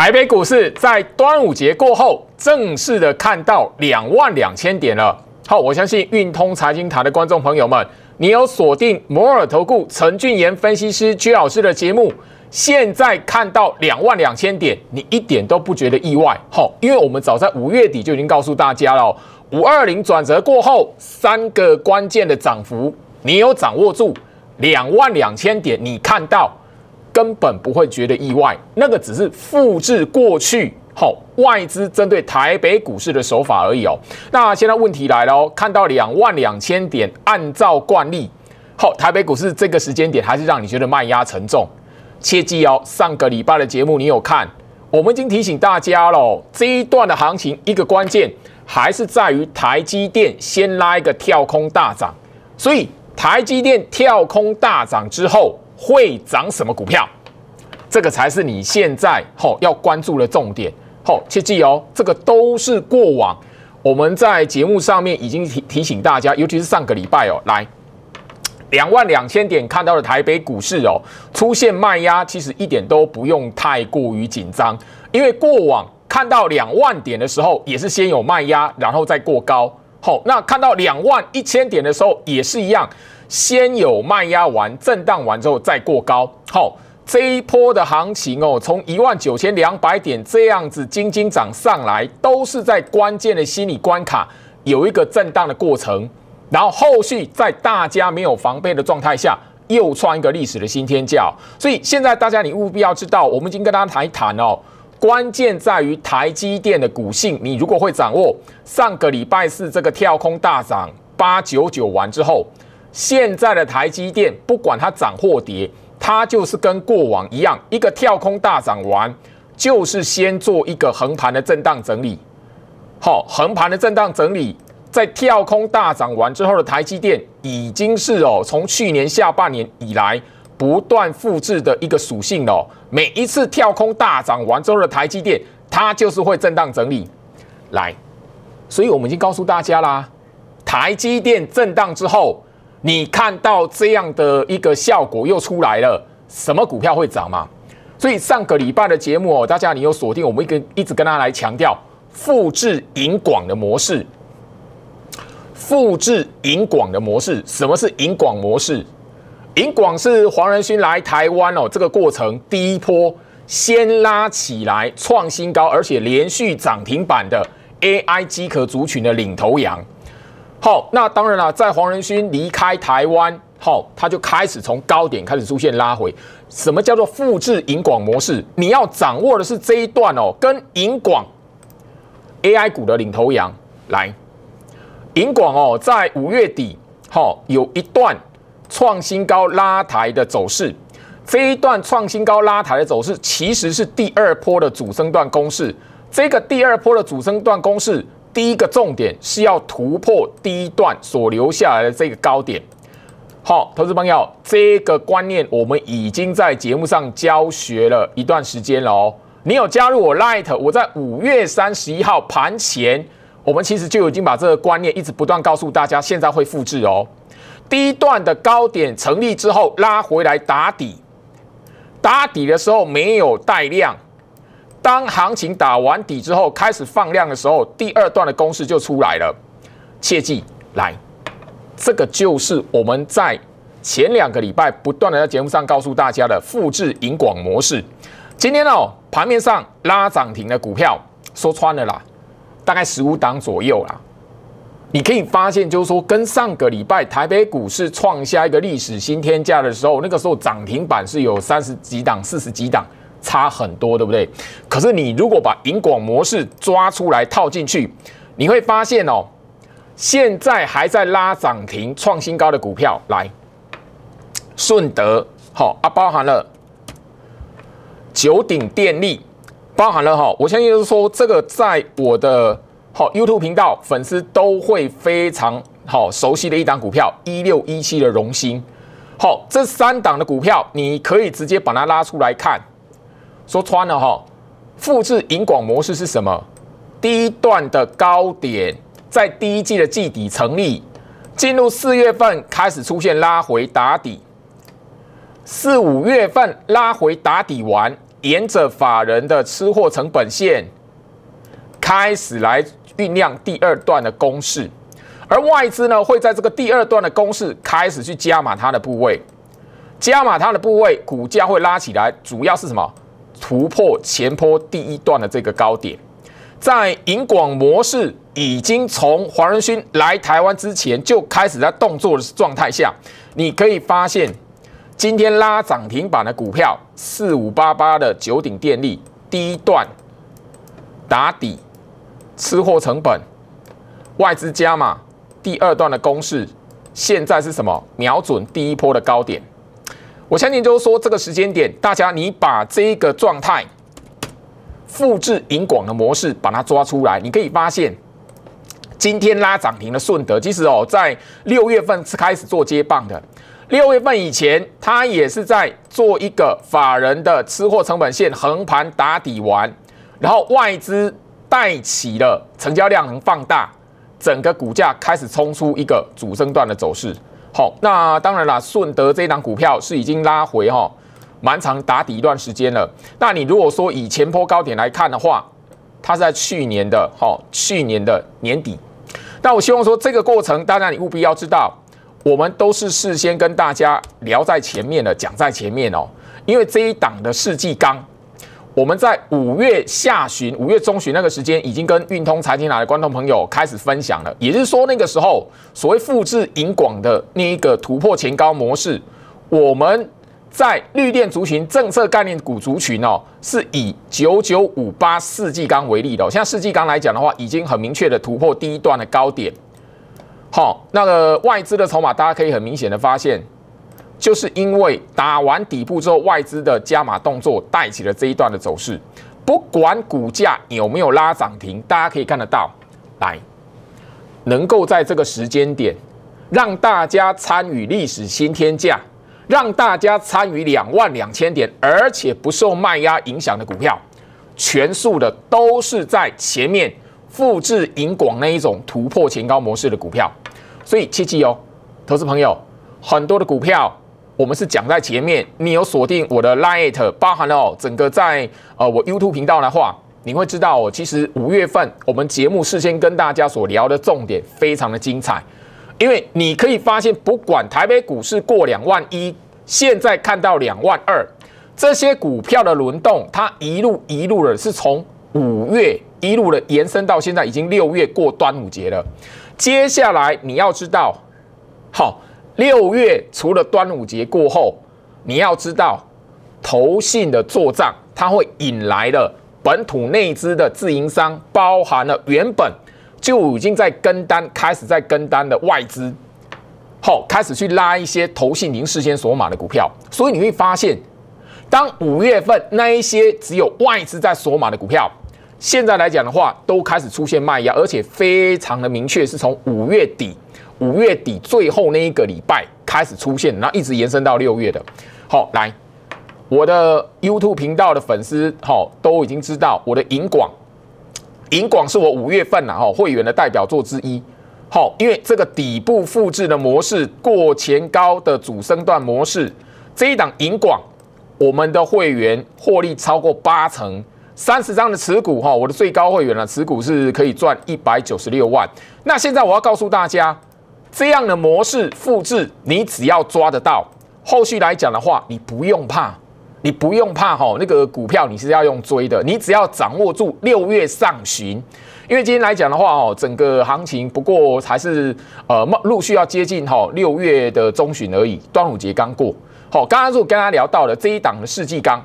台北股市在端午节过后正式的看到两万两千点了。好，我相信运通财经台的观众朋友们，你有锁定摩尔投顾陈俊言分析师薛老师的节目，现在看到两万两千点，你一点都不觉得意外。好，因为我们早在五月底就已经告诉大家了，五二零转折过后三个关键的涨幅，你有掌握住两万两千点，你看到。根本不会觉得意外，那个只是复制过去好外资针对台北股市的手法而已哦。那现在问题来了哦，看到两万两千点，按照惯例，好，台北股市这个时间点还是让你觉得卖压沉重。切记哦，上个礼拜的节目你有看，我们已经提醒大家了。这一段的行情一个关键还是在于台积电先拉一个跳空大涨，所以台积电跳空大涨之后。会涨什么股票？这个才是你现在吼要关注的重点吼，切记哦，这个都是过往我们在节目上面已经提提醒大家，尤其是上个礼拜哦，来两万两千点看到的台北股市哦出现卖压，其实一点都不用太过于紧张，因为过往看到两万点的时候，也是先有卖压，然后再过高。好，那看到两万一千点的时候也是一样，先有卖压完，震荡完之后再过高。好，这一波的行情哦，从一万九千两百点这样子精精涨上来，都是在关键的心理关卡有一个震荡的过程，然后后续在大家没有防备的状态下，又创一个历史的新天价。所以现在大家你务必要知道，我们已经跟大家谈一谈哦。关键在于台积电的股性，你如果会掌握，上个礼拜四这个跳空大涨八九九完之后，现在的台积电不管它涨或跌，它就是跟过往一样，一个跳空大涨完，就是先做一个横盘的震荡整理。好，横盘的震荡整理，在跳空大涨完之后的台积电已经是哦，从去年下半年以来。不断复制的一个属性哦，每一次跳空大涨完之后的台积电，它就是会震荡整理来，所以我们已经告诉大家啦，台积电震荡之后，你看到这样的一个效果又出来了，什么股票会涨吗？所以上个礼拜的节目哦，大家你有锁定，我们一个一直跟大家来强调复制引广的模式，复制引广的模式，什么是引广模式？银广是黄仁勋来台湾哦，这个过程第一波先拉起来创新高，而且连续涨停板的 AI 机壳族群的领头羊。好，那当然了，在黄仁勋离开台湾后，他就开始从高点开始出现拉回。什么叫做复制银广模式？你要掌握的是这一段哦，跟银广 AI 股的领头羊来，银广哦，在五月底好有一段。创新高拉抬的走势，这一段创新高拉抬的走势，其实是第二波的主升段攻势。这个第二波的主升段攻势，第一个重点是要突破第一段所留下来的这个高点。好，投资朋友，这个观念我们已经在节目上教学了一段时间了哦。你有加入我 l i g h t 我在五月三十一号盘前，我们其实就已经把这个观念一直不断告诉大家，现在会复制哦。低段的高点成立之后，拉回来打底，打底的时候没有带量，当行情打完底之后开始放量的时候，第二段的公式就出来了。切记，来，这个就是我们在前两个礼拜不断的在节目上告诉大家的复制引广模式。今天哦，盘面上拉涨停的股票，说穿了啦，大概十五档左右啦。你可以发现，就是说，跟上个礼拜台北股市创下一个历史新天价的时候，那个时候涨停板是有三十几档、四十几档，差很多，对不对？可是你如果把引广模式抓出来套进去，你会发现哦，现在还在拉涨停、创新高的股票，来顺德好啊，包含了九鼎电力，包含了哈，我相信就是说，这个在我的。好，YouTube 频道粉丝都会非常好熟悉的一档股票，一六一七的荣兴。好，这三档的股票，你可以直接把它拉出来看。说穿了哈，复制银广模式是什么？第一段的高点在第一季的季底成立，进入四月份开始出现拉回打底，四五月份拉回打底完，沿着法人的吃货成本线开始来。酝酿第二段的攻势，而外资呢会在这个第二段的攻势开始去加码它的部位，加码它的部位，股价会拉起来，主要是什么？突破前坡第一段的这个高点，在银广模式已经从黄仁勋来台湾之前就开始在动作的状态下，你可以发现今天拉涨停板的股票，四五八八的九鼎电力第一段打底。吃货成本，外资加码，第二段的公式，现在是什么？瞄准第一波的高点。我相信就是说，这个时间点，大家你把这个状态复制银广的模式，把它抓出来。你可以发现，今天拉涨停的顺德，其实哦，在六月份开始做接棒的。六月份以前，它也是在做一个法人的吃货成本线横盘打底完，然后外资。带起了成交量能放大，整个股价开始冲出一个主升段的走势。好，那当然啦，顺德这一档股票是已经拉回哈，蛮长打底一段时间了。那你如果说以前波高点来看的话，它是在去年的哈，去年的年底。但我希望说这个过程，当然你务必要知道，我们都是事先跟大家聊在前面的，讲在前面哦，因为这一档的世纪刚我们在五月下旬、五月中旬那个时间，已经跟运通财经来的观众朋友开始分享了。也就是说，那个时候所谓复制银广的那一个突破前高模式，我们在绿电族群、政策概念股族群哦，是以九九五八四季钢为例的。像四季钢来讲的话，已经很明确的突破第一段的高点。好，那个外资的筹码，大家可以很明显的发现。就是因为打完底部之后，外资的加码动作带起了这一段的走势。不管股价有没有拉涨停，大家可以看得到，来能够在这个时间点让大家参与历史新天价，让大家参与两万两千点，而且不受卖压影响的股票，全数的都是在前面复制银广那一种突破前高模式的股票。所以切记哦，投资朋友，很多的股票。我们是讲在前面，你有锁定我的 Lite，包含了整个在呃我 YouTube 频道的话，你会知道，其实五月份我们节目事先跟大家所聊的重点非常的精彩，因为你可以发现，不管台北股市过两万一，现在看到两万二，这些股票的轮动，它一路一路的是从五月一路的延伸到现在已经六月过端午节了，接下来你要知道，好。六月除了端午节过后，你要知道，投信的做账，它会引来了本土内资的自营商，包含了原本就已经在跟单、开始在跟单的外资，后开始去拉一些投信临事先锁码的股票。所以你会发现，当五月份那一些只有外资在锁码的股票，现在来讲的话，都开始出现卖压，而且非常的明确，是从五月底。五月底最后那一个礼拜开始出现，然后一直延伸到六月的。好，来我的 YouTube 频道的粉丝好都已经知道我的银广，银广是我五月份呐哈会员的代表作之一。好，因为这个底部复制的模式，过前高的主升段模式，这一档银广，我们的会员获利超过八成，三十张的持股哈，我的最高会员了，持股是可以赚一百九十六万。那现在我要告诉大家。这样的模式复制，你只要抓得到，后续来讲的话，你不用怕，你不用怕哈，那个股票你是要用追的，你只要掌握住六月上旬，因为今天来讲的话哦，整个行情不过才是呃陆续要接近哈六月的中旬而已，端午节刚过，好，刚刚就跟他聊到了这一档的世纪钢，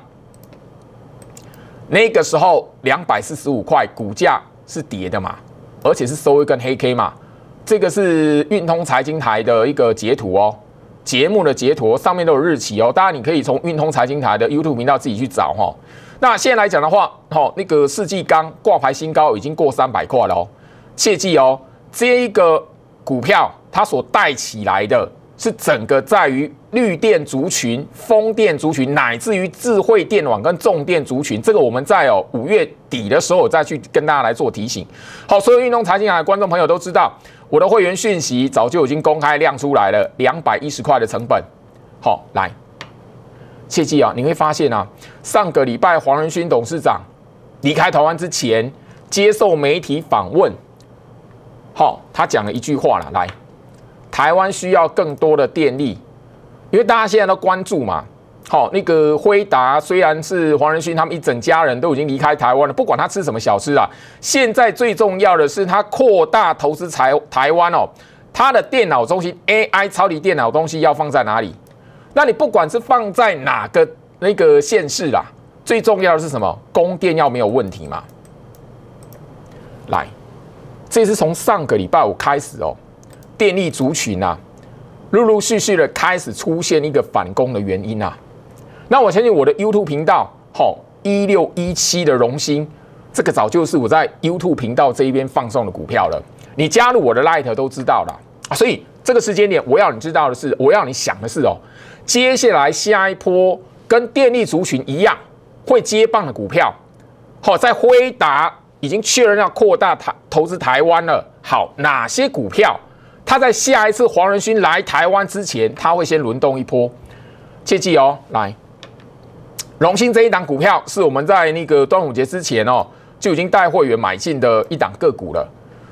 那个时候两百四十五块股价是跌的嘛，而且是收一根黑 K 嘛。这个是运通财经台的一个截图哦，节目的截图上面都有日期哦，大家你可以从运通财经台的 YouTube 频道自己去找哈。那现在来讲的话，哈，那个世纪刚挂牌新高已经过三百块了哦，切记哦，这一个股票它所带起来的是整个在于绿电族群、风电族群，乃至于智慧电网跟重电族群，这个我们在哦五月底的时候我再去跟大家来做提醒。好，所有运通财经台的观众朋友都知道。我的会员讯息早就已经公开亮出来了，两百一十块的成本。好，来，切记啊，你会发现啊，上个礼拜黄仁勋董事长离开台湾之前接受媒体访问，好，他讲了一句话了，来，台湾需要更多的电力，因为大家现在都关注嘛。好，那个辉达虽然是黄仁勋他们一整家人都已经离开台湾了，不管他吃什么小吃啊，现在最重要的是他扩大投资台台湾哦，他的电脑中心 AI 超级电脑东西要放在哪里？那你不管是放在哪个那个县市啦，最重要的是什么？供电要没有问题嘛？来，这是从上个礼拜五开始哦，电力族群啊，陆陆续续的开始出现一个反攻的原因啊。那我相信我的 YouTube 频道，好一六一七的荣兴，这个早就是我在 YouTube 频道这一边放送的股票了。你加入我的 Light 都知道了所以这个时间点，我要你知道的是，我要你想的是哦，接下来下一波跟电力族群一样会接棒的股票，好，在辉达已经确认要扩大台投资台湾了。好，哪些股票？他在下一次黄仁勋来台湾之前，他会先轮动一波。切记哦，来。荣兴这一档股票是我们在那个端午节之前哦就已经带会员买进的一档个股了。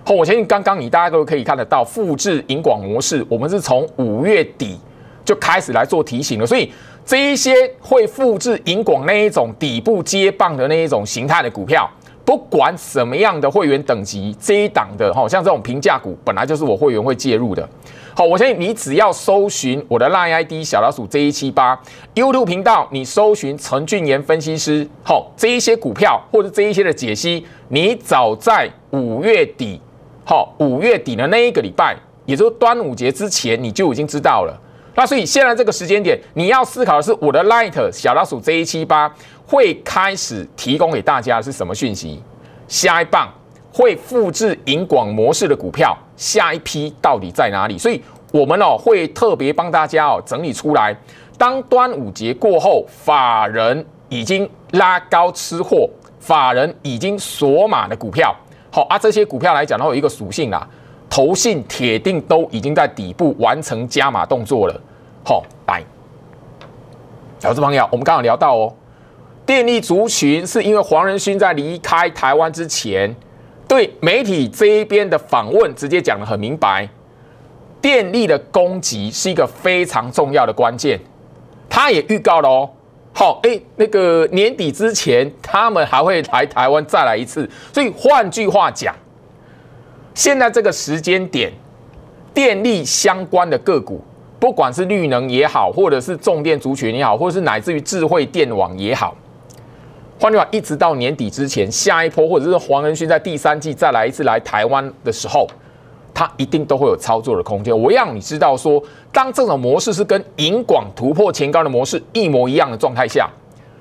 我相信刚刚你大家都可以看得到，复制银广模式，我们是从五月底就开始来做提醒了。所以这一些会复制银广那一种底部接棒的那一种形态的股票。不管什么样的会员等级，这一档的哈，像这种平价股，本来就是我会员会介入的。好，我相信你只要搜寻我的 Line ID 小老鼠 Z 一七八 YouTube 频道，你搜寻陈俊言分析师，好，这一些股票或者这一些的解析，你早在五月底，好，五月底的那一个礼拜，也就是端午节之前，你就已经知道了。那所以现在这个时间点，你要思考的是我的 Light 小老鼠 Z 一七八。会开始提供给大家是什么讯息？下一棒会复制银广模式的股票，下一批到底在哪里？所以我们哦会特别帮大家哦整理出来。当端午节过后，法人已经拉高吃货，法人已经锁码的股票，好啊，这些股票来讲的话，有一个属性啦，投信铁定都已经在底部完成加码动作了。好，来，投资朋友，我们刚刚聊到哦。电力族群是因为黄仁勋在离开台湾之前，对媒体这一边的访问，直接讲得很明白，电力的供给是一个非常重要的关键。他也预告了哦，好，哎，那个年底之前，他们还会来台湾再来一次。所以换句话讲，现在这个时间点，电力相关的个股，不管是绿能也好，或者是重电族群也好，或者是乃至于智慧电网也好。换句话一直到年底之前，下一波或者是黄仁勋在第三季再来一次来台湾的时候，他一定都会有操作的空间。我让你知道说，当这种模式是跟银广突破前高的模式一模一样的状态下，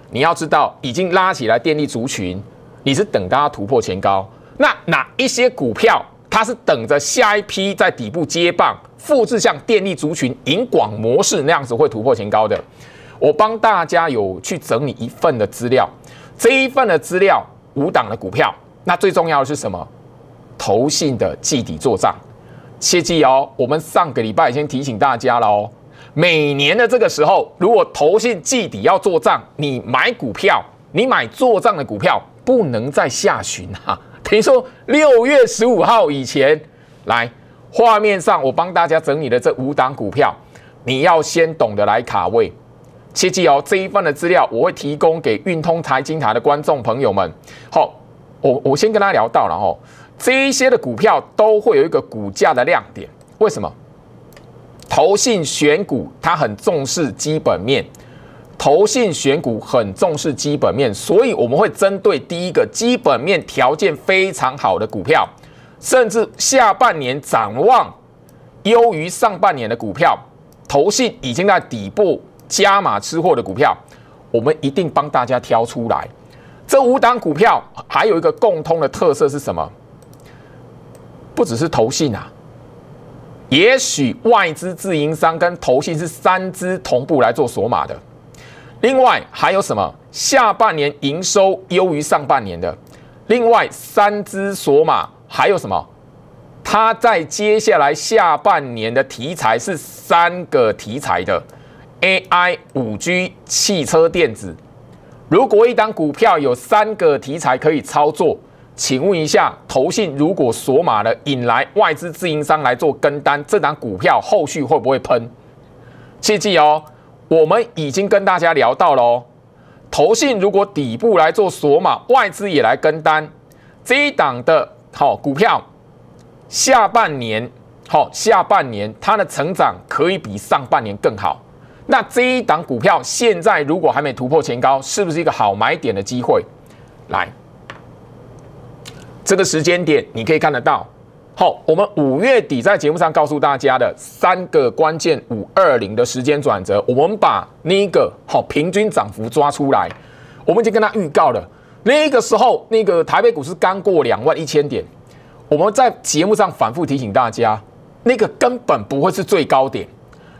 你要知道已经拉起来电力族群，你是等它突破前高。那哪一些股票它是等着下一批在底部接棒，复制像电力族群、银广模式那样子会突破前高的？我帮大家有去整理一份的资料。这一份的资料，五档的股票，那最重要的是什么？投信的季底做账，切记哦。我们上个礼拜先提醒大家了哦。每年的这个时候，如果投信季底要做账，你买股票，你买做账的股票，不能在下旬哈，等于说六月十五号以前来。画面上我帮大家整理的这五档股票，你要先懂得来卡位。切记哦，这一份的资料我会提供给运通财经台的观众朋友们。好，我我先跟大家聊到了哦，这一些的股票都会有一个股价的亮点，为什么？投信选股它很重视基本面，投信选股很重视基本面，所以我们会针对第一个基本面条件非常好的股票，甚至下半年展望优于上半年的股票，投信已经在底部。加码吃货的股票，我们一定帮大家挑出来。这五档股票还有一个共通的特色是什么？不只是投信啊，也许外资自营商跟投信是三支同步来做索马的。另外还有什么？下半年营收优于上半年的，另外三支索马还有什么？它在接下来下半年的题材是三个题材的。AI、五 G、汽车电子，如果一档股票有三个题材可以操作，请问一下，投信如果锁码了，引来外资自营商来做跟单，这档股票后续会不会喷？切记哦，我们已经跟大家聊到喽。投信如果底部来做锁码，外资也来跟单，这一档的好股票，下半年好，下半年它的成长可以比上半年更好。那这一档股票现在如果还没突破前高，是不是一个好买点的机会？来，这个时间点你可以看得到。好，我们五月底在节目上告诉大家的三个关键五二零的时间转折，我们把那个好平均涨幅抓出来。我们已经跟他预告了，那个时候那个台北股市刚过两万一千点，我们在节目上反复提醒大家，那个根本不会是最高点。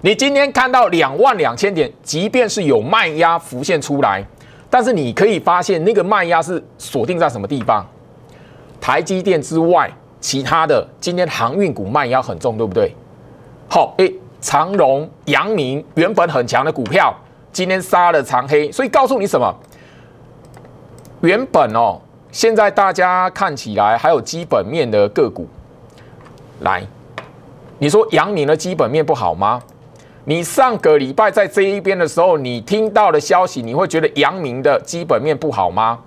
你今天看到两万两千点，即便是有卖压浮现出来，但是你可以发现那个卖压是锁定在什么地方？台积电之外，其他的今天航运股卖压很重，对不对？好，诶，长荣、阳明原本很强的股票，今天杀了长黑，所以告诉你什么？原本哦，现在大家看起来还有基本面的个股，来，你说阳明的基本面不好吗？你上个礼拜在这一边的时候，你听到的消息，你会觉得阳明的基本面不好吗？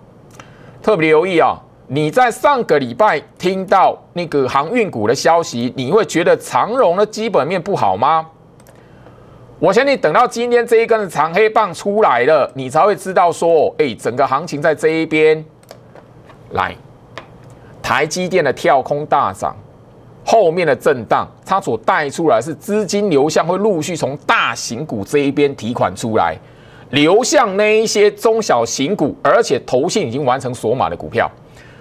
特别留意啊！你在上个礼拜听到那个航运股的消息，你会觉得长荣的基本面不好吗？我相信等到今天这一根的长黑棒出来了，你才会知道说，哎，整个行情在这一边。来，台积电的跳空大涨。后面的震荡，它所带出来是资金流向会陆续从大型股这一边提款出来，流向那一些中小型股，而且投信已经完成锁码的股票。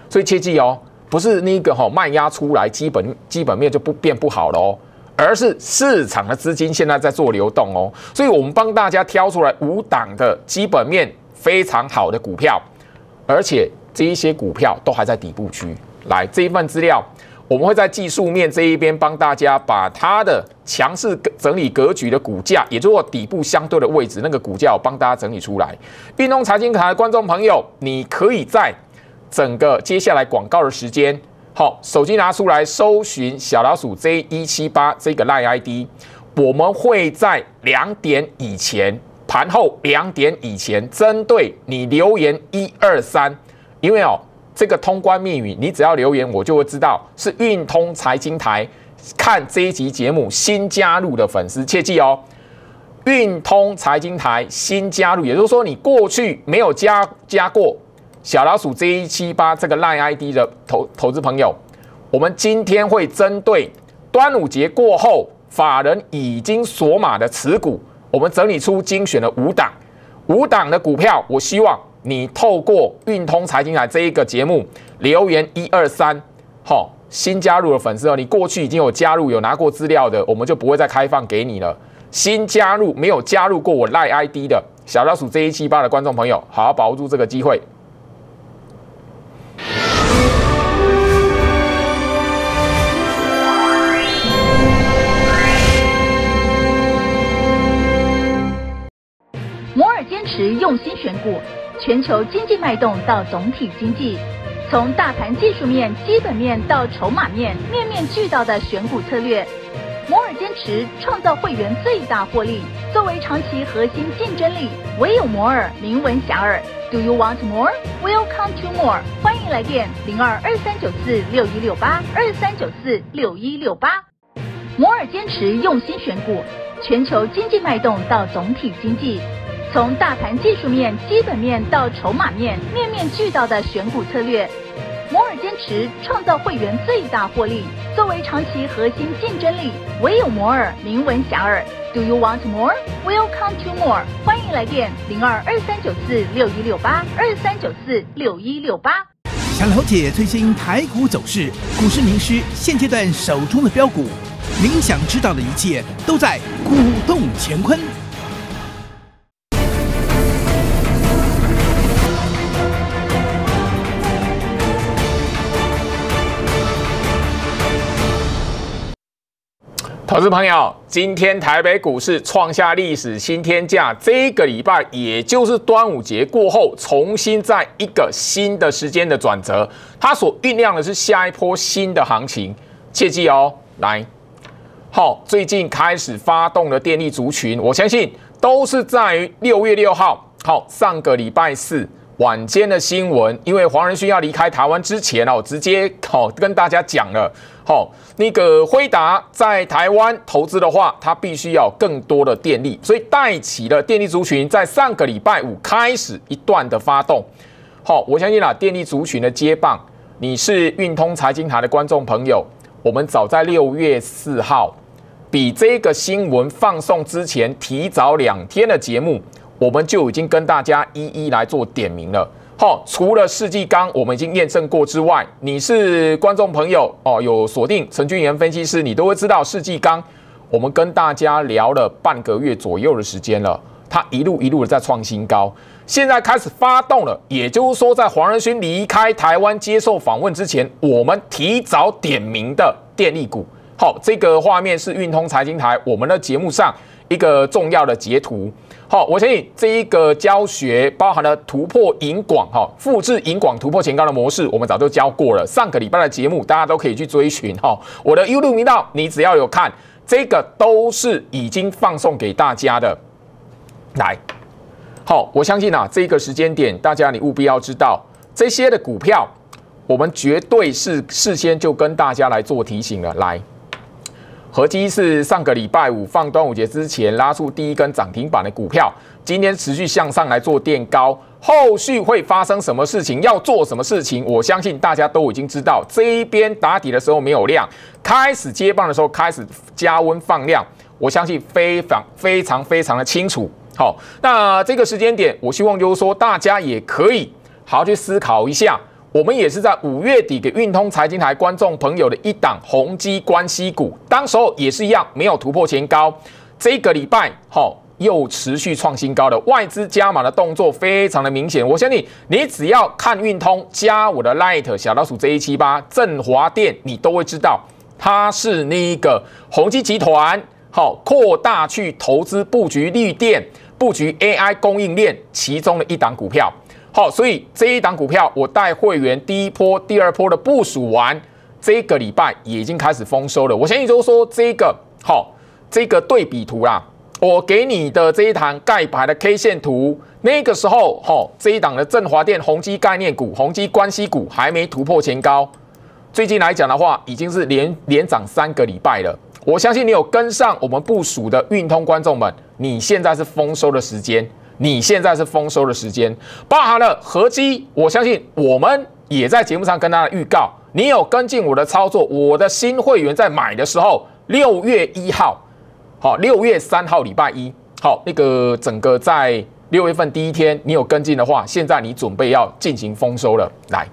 所以切记哦，不是那个哈卖压出来，基本基本面就不变不好了哦，而是市场的资金现在在做流动哦。所以我们帮大家挑出来五档的基本面非常好的股票，而且这一些股票都还在底部区。来这一份资料。我们会在技术面这一边帮大家把它的强势整理格局的股价，也就是底部相对的位置那个股价，帮大家整理出来。屏东财经台观众朋友，你可以在整个接下来广告的时间，好，手机拿出来搜寻小老鼠 Z 一七八这个 line ID，我们会在两点以前盘后两点以前针对你留言一二三，因为哦。这个通关密语，你只要留言，我就会知道是运通财经台看这一集节目新加入的粉丝，切记哦。运通财经台新加入，也就是说你过去没有加加过小老鼠 J 一七八这个赖 ID 的投投资朋友，我们今天会针对端午节过后法人已经锁码的持股，我们整理出精选的五档五档的股票，我希望。你透过运通财经台这一个节目留言一二三，好，新加入的粉丝哦，你过去已经有加入有拿过资料的，我们就不会再开放给你了。新加入没有加入过我赖 ID 的小老鼠这一期吧的观众朋友，好好把握住这个机会。摩尔坚持用心选股。全球经济脉动到总体经济，从大盘技术面、基本面到筹码面，面面俱到的选股策略。摩尔坚持创造会员最大获利，作为长期核心竞争力，唯有摩尔名闻遐迩。Do you want more? w e l come to more. 欢迎来电零二二三九四六一六八二三九四六一六八。摩尔坚持用心选股，全球经济脉动到总体经济。从大盘技术面、基本面到筹码面，面面俱到的选股策略，摩尔坚持创造会员最大获利，作为长期核心竞争力，唯有摩尔名闻遐迩。Do you want more? Welcome to more。欢迎来电零二二三九四六一六八二三九四六一六八。想了解最新台股走势、股市名师现阶段手中的标股，您想知道的一切都在股动乾坤。投资朋友，今天台北股市创下历史新天价。这个礼拜，也就是端午节过后，重新在一个新的时间的转折，它所酝酿的是下一波新的行情。切记哦，来，好，最近开始发动的电力族群，我相信都是在于六月六号，好，上个礼拜四。晚间的新闻，因为黄仁勋要离开台湾之前呢，我直接好跟大家讲了，好，那个辉达在台湾投资的话，它必须要更多的电力，所以带起了电力族群在上个礼拜五开始一段的发动，好，我相信啊，电力族群的接棒，你是运通财经台的观众朋友，我们早在六月四号比这个新闻放送之前提早两天的节目。我们就已经跟大家一一来做点名了。好，除了世纪刚我们已经验证过之外，你是观众朋友哦，有锁定陈俊彦分析师，你都会知道世纪刚，我们跟大家聊了半个月左右的时间了，他一路一路的在创新高，现在开始发动了。也就是说，在黄仁勋离开台湾接受访问之前，我们提早点名的电力股。好，这个画面是运通财经台我们的节目上一个重要的截图。好，我相信这一个教学包含了突破银广哈，复制银广突破前高的模式，我们早就教过了。上个礼拜的节目，大家都可以去追寻哈，我的优录频道，你只要有看，这个都是已经放送给大家的。来，好，我相信啊，这个时间点，大家你务必要知道这些的股票，我们绝对是事先就跟大家来做提醒了。来。合计是上个礼拜五放端午节之前拉出第一根涨停板的股票，今天持续向上来做垫高，后续会发生什么事情，要做什么事情，我相信大家都已经知道。这一边打底的时候没有量，开始接棒的时候开始加温放量，我相信非常非常非常的清楚。好，那这个时间点，我希望就是说大家也可以好好去思考一下。我们也是在五月底给运通财经台观众朋友的一档宏基关系股，当时候也是一样没有突破前高，这一个礼拜好又持续创新高的外资加码的动作非常的明显，我相信你只要看运通加我的 light 小老鼠 Z 七八振华电，你都会知道它是那一个宏基集团好扩大去投资布局绿电、布局 AI 供应链其中的一档股票。好，所以这一档股票，我带会员第一波、第二波的部署完，这个礼拜也已经开始丰收了。我信就是说这个，好，这个对比图啦，我给你的这一堂盖白的 K 线图，那个时候，好，这一档的振华电、宏基概念股、宏基关系股还没突破前高，最近来讲的话，已经是连连涨三个礼拜了。我相信你有跟上我们部署的运通观众们，你现在是丰收的时间。你现在是丰收的时间，包含了合基，我相信我们也在节目上跟大家预告，你有跟进我的操作，我的新会员在买的时候，六月一号，好，六月三号礼拜一，好，那个整个在六月份第一天，你有跟进的话，现在你准备要进行丰收了，来，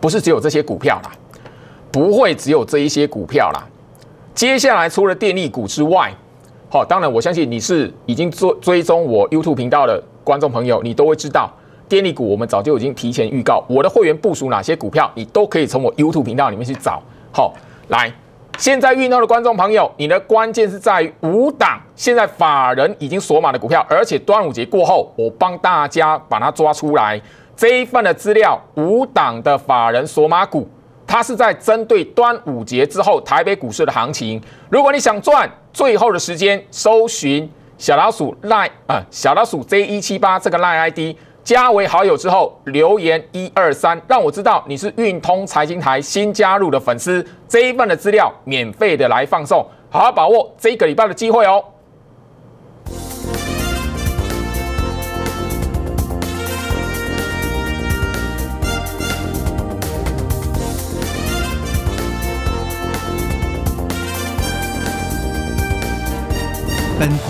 不是只有这些股票啦，不会只有这一些股票啦，接下来除了电力股之外。好，当然我相信你是已经做追踪我 YouTube 频道的观众朋友，你都会知道电力股，我们早就已经提前预告我的会员部署哪些股票，你都可以从我 YouTube 频道里面去找。好，来，现在遇到的观众朋友，你的关键是在于五档，现在法人已经锁码的股票，而且端午节过后，我帮大家把它抓出来这一份的资料，五档的法人锁码股。它是在针对端午节之后台北股市的行情。如果你想赚最后的时间，搜寻小老鼠赖啊，小老鼠 J 一七八这个赖 ID，加为好友之后留言一二三，让我知道你是运通财经台新加入的粉丝，这一份的资料免费的来放送，好好把握这个礼拜的机会哦。